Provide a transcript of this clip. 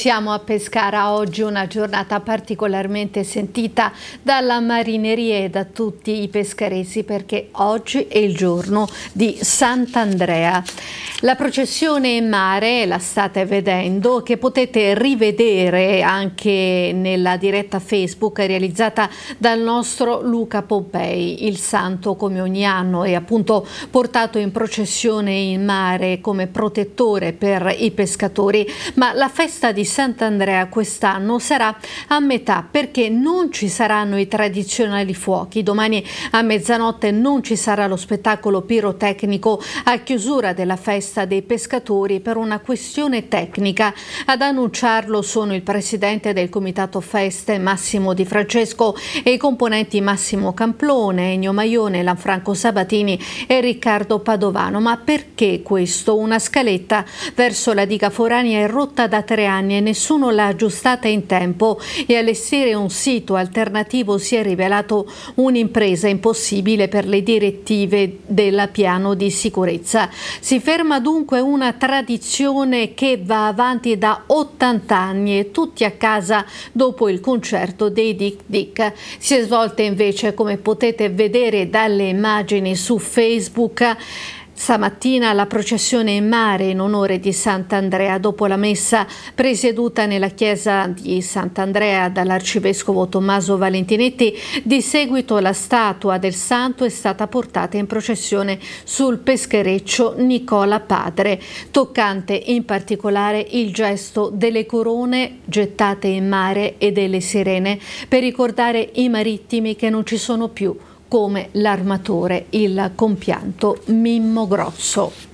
Siamo a Pescara oggi, una giornata particolarmente sentita dalla marineria e da tutti i pescaresi perché oggi è il giorno di Sant'Andrea. La processione in mare la state vedendo, che potete rivedere anche nella diretta Facebook realizzata dal nostro Luca Pompei. Il santo, come ogni anno, è appunto portato in processione in mare come protettore per i pescatori, ma la festa di Sant'Andrea quest'anno sarà a metà perché non ci saranno i tradizionali fuochi. Domani a mezzanotte non ci sarà lo spettacolo pirotecnico a chiusura della festa protesta dei pescatori per una questione tecnica. Ad annunciarlo sono il presidente del comitato feste Massimo Di Francesco e i componenti Massimo Camplone, Ennio Maione, Lanfranco Sabatini e Riccardo Padovano. Ma perché questo? Una scaletta verso la diga forania è rotta da tre anni e nessuno l'ha aggiustata in tempo e allestire un sito alternativo si è rivelato un'impresa impossibile per le direttive del piano di sicurezza. Si ferma dunque una tradizione che va avanti da 80 anni e tutti a casa dopo il concerto dei Dick Dick. Si è svolta invece, come potete vedere dalle immagini su Facebook, Stamattina la processione in mare in onore di Sant'Andrea dopo la messa presieduta nella chiesa di Sant'Andrea dall'arcivescovo Tommaso Valentinetti. Di seguito la statua del santo è stata portata in processione sul peschereccio Nicola Padre. Toccante in particolare il gesto delle corone gettate in mare e delle sirene per ricordare i marittimi che non ci sono più come l'armatore, il compianto Mimmo Grosso.